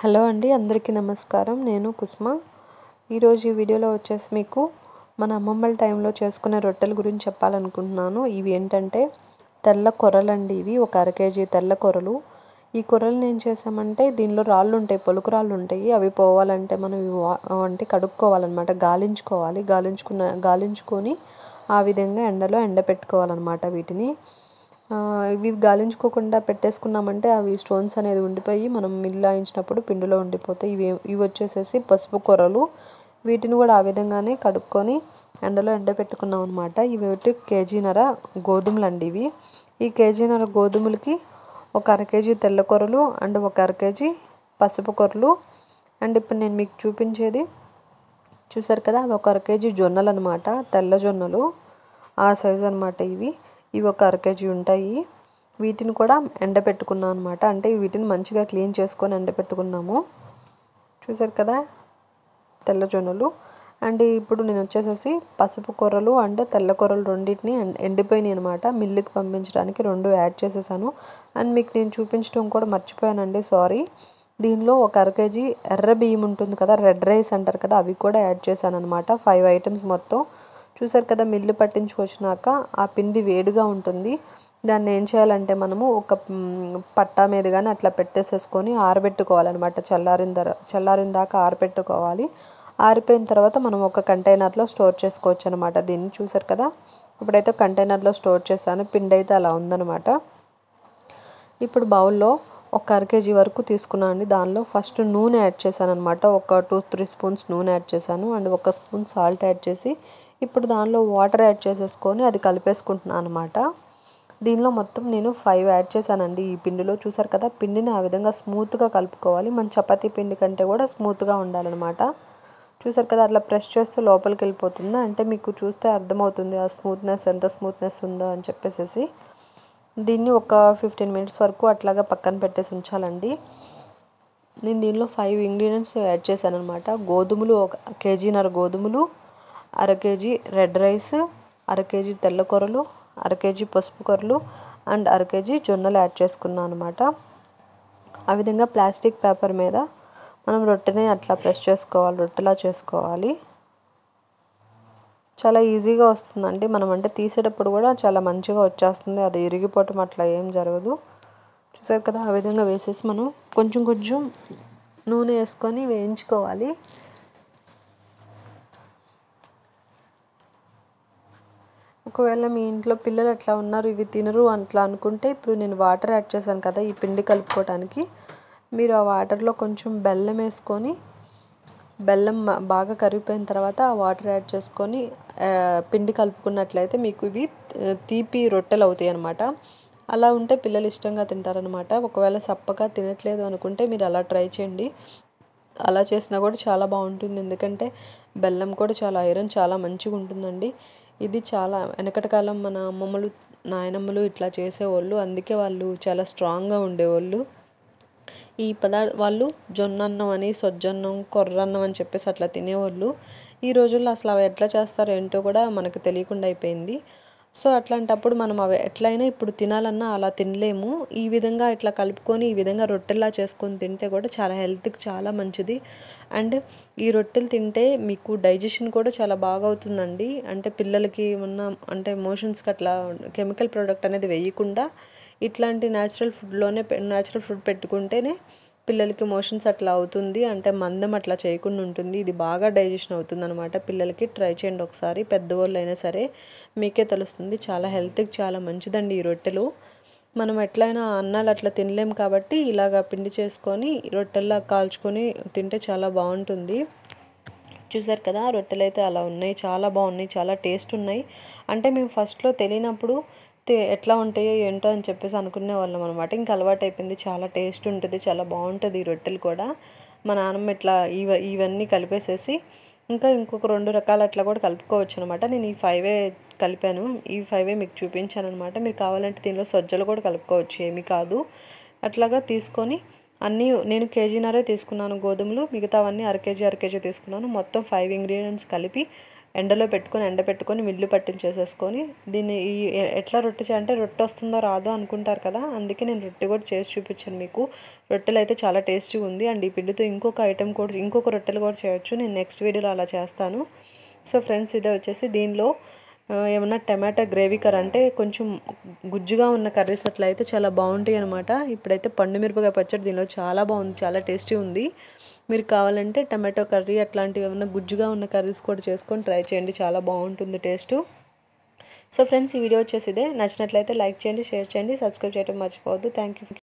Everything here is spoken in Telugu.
హలో అండి అందరికీ నమస్కారం నేను కుస్మ ఈరోజు ఈ వీడియోలో వచ్చేసి మీకు మన అమ్మమ్మల టైంలో చేసుకునే రొట్టెల గురించి చెప్పాలనుకుంటున్నాను ఇవి ఏంటంటే తెల్ల కొరలండి ఇవి ఒక అర కేజీ తెల్ల కొరలు ఈ కొరలు నేను చేసామంటే దీనిలో రాళ్ళు ఉంటాయి పొలుకు రాళ్ళు ఉంటాయి అవి పోవాలంటే మనం అంటే కడుక్కోవాలన్నమాట గాలించుకోవాలి గాలించుకున్న గాలించుకొని ఆ విధంగా ఎండలో పెట్టుకోవాలన్నమాట వీటిని ఇవి గాలించుకోకుండా పెట్టేసుకున్నామంటే అవి స్టోన్స్ అనేది ఉండిపోయి మనం మిల్లాయించినప్పుడు పిండిలో ఉండిపోతాయి ఇవి ఇవి వచ్చేసేసి పసుపు కొరలు వీటిని కూడా ఆ విధంగానే కడుక్కొని ఎండలో ఎండబెట్టుకున్నాం అనమాట ఇవి కేజీన్నర గోధుమలు అండి ఇవి ఈ కేజీన్నర గోధుమలకి ఒక అర కేజీ తెల్ల కొరలు అండ్ ఒక అర కేజీ పసుపు కూరలు అండ్ ఇప్పుడు నేను మీకు చూపించేది చూసారు కదా అవి ఒక అర కేజీ జొన్నలు అనమాట తెల్ల జొన్నలు ఆ సైజ్ అనమాట ఇవి ఇవి ఒక అర కేజీ ఉంటాయి వీటిని కూడా ఎండబెట్టుకున్నాను అనమాట అంటే వీటిని మంచిగా క్లీన్ చేసుకొని ఎండబెట్టుకున్నాము చూసారు కదా తెల్ల జొన్నలు అండ్ ఇప్పుడు నేను వచ్చేసేసి పసుపు కూరలు అండ్ తెల్ల కూరలు రెండింటిని ఎండిపోయినాయి అనమాట మిల్లుకి పంపించడానికి రెండు యాడ్ చేసేసాను అండ్ మీకు నేను చూపించడం కూడా మర్చిపోయానండి సారీ దీనిలో ఒక అర కేజీ ఎర్ర బియ్యం ఉంటుంది కదా రెడ్ రైస్ అంటారు కదా అవి కూడా యాడ్ చేశాను అనమాట ఫైవ్ ఐటమ్స్ మొత్తం చూసారు కదా మిల్లు పట్టించుకొచ్చినాక ఆ పిండి వేడిగా ఉంటుంది దాన్ని ఏం చేయాలంటే మనము ఒక పట్టా మీద కానీ అట్లా పెట్టేసేసుకొని ఆరబెట్టుకోవాలన్నమాట చల్లారిన తర్వాత చల్లారిన దాకా ఆరబెట్టుకోవాలి ఆరిపోయిన తర్వాత మనం ఒక కంటైనర్లో స్టోర్ చేసుకోవచ్చు అనమాట దీన్ని చూసారు కదా ఇప్పుడైతే కంటైనర్లో స్టోర్ చేశాను పిండి అయితే అలా ఉందనమాట ఇప్పుడు బౌల్లో ఒక అర కేజీ వరకు తీసుకున్నాను అండి దానిలో ఫస్ట్ నూనె యాడ్ చేశాను అనమాట ఒక టూ త్రీ స్పూన్స్ నూనె యాడ్ చేశాను అండ్ ఒక స్పూన్ సాల్ట్ యాడ్ చేసి ఇప్పుడు దానిలో వాటర్ యాడ్ చేసేసుకొని అది కలిపేసుకుంటున్నాను అనమాట దీనిలో మొత్తం నేను ఫైవ్ యాడ్ చేశానండి ఈ పిండిలో చూసారు కదా పిండిని ఆ విధంగా స్మూత్గా కలుపుకోవాలి మన చపాతీ పిండి కంటే కూడా స్మూత్గా ఉండాలన్నమాట చూసారు కదా అట్లా ప్రెస్ చేస్తే లోపలికి వెళ్ళిపోతుంది అంటే మీకు చూస్తే అర్థమవుతుంది ఆ స్మూత్నెస్ ఎంత స్మూత్నెస్ ఉందో అని చెప్పేసి దీన్ని ఒక ఫిఫ్టీన్ మినిట్స్ వరకు అట్లాగా పక్కన పెట్టేసి ఉంచాలండి నేను దీనిలో ఫైవ్ ఇంగ్రీడియంట్స్ యాడ్ చేశాను అనమాట గోధుమలు ఒక కేజీన్నర గోధుమలు అర కేజీ రెడ్ రైస్ అర కేజీ తెల్ల కొర్రలు అర కేజీ పసుపు కొర్రలు అండ్ అర కేజీ జొన్నలు యాడ్ చేసుకున్నాను అనమాట ఆ విధంగా ప్లాస్టిక్ పేపర్ మీద మనం రొట్టెని అట్లా ప్రెస్ చేసుకోవాలి రొట్టెలా చేసుకోవాలి చాలా ఈజీగా వస్తుందండి మనం అంటే తీసేటప్పుడు కూడా చాలా మంచిగా వచ్చేస్తుంది అది ఇరిగిపోవటం అట్లా ఏం జరగదు చూసారు కదా ఆ విధంగా వేసేసి మనం కొంచెం కొంచెం నూనె వేసుకొని వేయించుకోవాలి ఒకవేళ మీ ఇంట్లో పిల్లలు అట్లా ఉన్నారు ఇవి తినరు అట్లా అనుకుంటే ఇప్పుడు నేను వాటర్ యాడ్ చేశాను కదా ఈ పిండి కలుపుకోవటానికి మీరు ఆ వాటర్లో కొంచెం బెల్లం వేసుకొని బెల్లం బాగా కరిగిపోయిన తర్వాత ఆ వాటర్ యాడ్ చేసుకొని పిండి కలుపుకున్నట్లయితే మీకు ఇవి తీపి రొట్టెలు అవుతాయి అనమాట అలా ఉంటే పిల్లలు ఇష్టంగా తింటారనమాట ఒకవేళ సప్పగా తినట్లేదు అనుకుంటే మీరు అలా ట్రై చేయండి అలా చేసినా కూడా చాలా బాగుంటుంది ఎందుకంటే బెల్లం కూడా చాలా ఐరన్ చాలా మంచిగా ఉంటుందండి ఇది చాలా వెనకటి కాలం మన అమ్మమ్మలు నాయనమ్మలు ఇట్లా చేసేవాళ్ళు అందుకే వాళ్ళు చాలా స్ట్రాంగ్గా ఉండేవాళ్ళు ఈ పదార్థ వాళ్ళు జొన్నన్నం అని సొజ్జన్నం కొర్రన్నం అని చెప్పేసి అట్లా తినేవాళ్ళు ఈ రోజుల్లో అసలు అవి ఎట్లా చేస్తారో ఏంటో కూడా మనకు తెలియకుండా అయిపోయింది సో అట్లాంటప్పుడు మనం అవి ఎట్లయినా ఇప్పుడు తినాలన్నా అలా తినలేము ఈ విధంగా ఇట్లా కలుపుకొని ఈ విధంగా రొట్టెలా చేసుకొని తింటే కూడా చాలా హెల్త్కి చాలా మంచిది అండ్ ఈ రొట్టెలు తింటే మీకు డైజెషన్ కూడా చాలా బాగా అవుతుందండి అంటే పిల్లలకి ఉన్న అంటే మోషన్స్కి అట్లా కెమికల్ ప్రోడక్ట్ అనేది వేయకుండా ఇట్లాంటి న్యాచురల్ ఫుడ్లోనే న్యాచురల్ ఫుడ్ పెట్టుకుంటేనే పిల్లలకి మోషన్స్ అట్లా అవుతుంది అంటే మందం అట్లా చేయకుండా ఉంటుంది ఇది బాగా డైజెషన్ అవుతుంది అనమాట పిల్లలకి ట్రై చేయండి ఒకసారి పెద్దవాళ్ళు అయినా సరే మీకే తెలుస్తుంది చాలా హెల్త్కి చాలా మంచిదండి ఈ రొట్టెలు మనం ఎట్లయినా అన్నాలు అట్లా తినలేం కాబట్టి ఇలాగ పిండి చేసుకొని రొట్టెల్లా కాల్చుకొని తింటే చాలా బాగుంటుంది చూసారు కదా రొట్టెలు అయితే అలా ఉన్నాయి చాలా బాగున్నాయి చాలా టేస్ట్ ఉన్నాయి అంటే మేము ఫస్ట్లో తెలియనప్పుడు ఎట్లా ఉంటాయో ఏంటో అని చెప్పేసి అనుకునే వాళ్ళం అనమాట ఇంకా అలవాటు అయిపోయింది చాలా టేస్ట్ ఉంటుంది చాలా బాగుంటుంది ఈ రొట్టెలు కూడా మా నాన్నమ్మ ఇట్లా ఇవ ఇవన్నీ కలిపేసేసి ఇంకా ఇంకొక రెండు రకాలు అట్లా కూడా కలుపుకోవచ్చు అనమాట నేను ఈ ఫైవే కలిపాను ఈ ఫైవే మీకు చూపించాను అనమాట మీరు కావాలంటే దీనిలో సజ్జలు కూడా కలుపుకోవచ్చు ఏమీ కాదు అట్లాగా తీసుకొని అన్నీ నేను కేజీనరే తీసుకున్నాను గోధుమలు మిగతావన్నీ అర కేజీ అర కేజీ తీసుకున్నాను మొత్తం ఫైవ్ ఇంగ్రీడియంట్స్ కలిపి ఎండలో పెట్టుకొని ఎండ పెట్టుకొని మిల్లు పట్టించేసేసుకొని దీన్ని ఈ ఎట్లా రొట్టె అంటే రొట్టె వస్తుందో రాదో అనుకుంటారు కదా అందుకే నేను రొట్టె కూడా చేసి చూపించాను మీకు రొట్టెలు అయితే చాలా టేస్టీగా ఉంది అండ్ ఈ పిండితో ఇంకొక ఐటెం కూడా ఇంకొక రొట్టెలు కూడా చేయొచ్చు నేను నెక్స్ట్ వీడియోలో అలా చేస్తాను సో ఫ్రెండ్స్ ఇదే వచ్చేసి దీనిలో ఏమన్నా టమాటా గ్రేవీ కర్రీ అంటే కొంచెం గుజ్జుగా ఉన్న కర్రీస్ అట్లయితే చాలా బాగుంటాయి అనమాట ఇప్పుడైతే పండు మిరపకాయ పచ్చడి దీనిలో చాలా బాగుంది చాలా టేస్టీ ఉంది మీరు కావాలంటే టమాటో కర్రీ అట్లాంటివి ఏమైనా గుజ్జుగా ఉన్న కర్రీస్ కూడా చేసుకొని ట్రై చేయండి చాలా బాగుంటుంది టేస్ట్ సో ఫ్రెండ్స్ ఈ వీడియో వచ్చేసి ఇదే నచ్చినట్లయితే లైక్ చేయండి షేర్ చేయండి సబ్స్క్రైబ్ చేయడం మర్చిపోవద్దు థ్యాంక్ యూ